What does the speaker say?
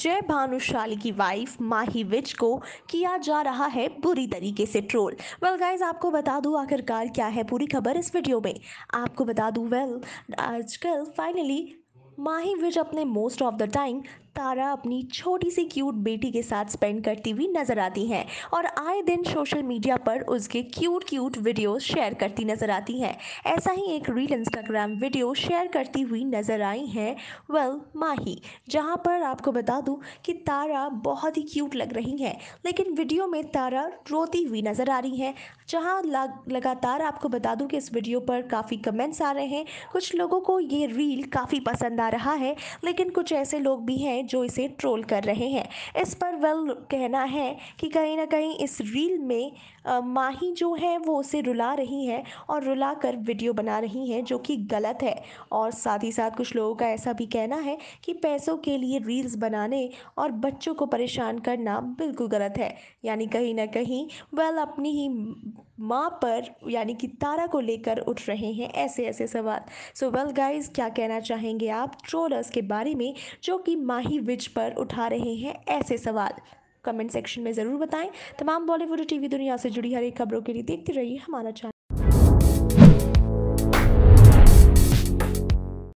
जय भानुशाली की वाइफ माही विज को किया जा रहा है बुरी तरीके से ट्रोल वेल well, गाइज आपको बता दूं आखिरकार क्या है पूरी खबर इस वीडियो में आपको बता दूं वेल well, आजकल फाइनली माही विज अपने most of the time Tara अपनी छोटी सी क्यूट बेटी के साथ स्पेंड करती हुई नजर आती हैं और आए दिन सोशल मीडिया पर उसके क्यूट क्यूट वीडियोस शेयर करती नजर आती हैं ऐसा ही एक रील इंस्टाग्राम वीडियो शेयर करती हुई नजर आई हैं वेल माही जहां पर आपको बता दूं कि तारा बहुत ही क्यूट लग रही हैं लेकिन वीडियो में तारा रोती हुई नजर आ रही हैं जहाँ लगातार आपको बता दूँ कि इस वीडियो पर काफ़ी कमेंट्स आ रहे हैं कुछ लोगों को ये रील काफ़ी पसंद आ रहा है लेकिन कुछ ऐसे लोग भी हैं हैं जो इसे ट्रोल कर रहे हैं इस पर वेल कहना है कि कहीं ना कहीं इस रील में आ, माही जो है वो उसे रुला रही है और रुला कर वीडियो बना रही हैं जो कि गलत है और साथ ही साथ कुछ लोगों का ऐसा भी कहना है कि पैसों के लिए रील्स बनाने और बच्चों को परेशान करना बिल्कुल गलत है यानी कहीं ना कहीं वेल अपनी ही माँ पर यानी कि तारा को लेकर उठ रहे हैं ऐसे ऐसे सवाल सो वेल गाइज क्या कहना चाहेंगे आप ट्रोलर्स के बारे में जो कि माही ही विच पर उठा रहे हैं ऐसे सवाल कमेंट सेक्शन में ज़रूर बताएं तमाम बॉलीवुड टीवी दुनिया से जुड़ी हर एक खबरों के लिए देखते रहिए हमारा चैनल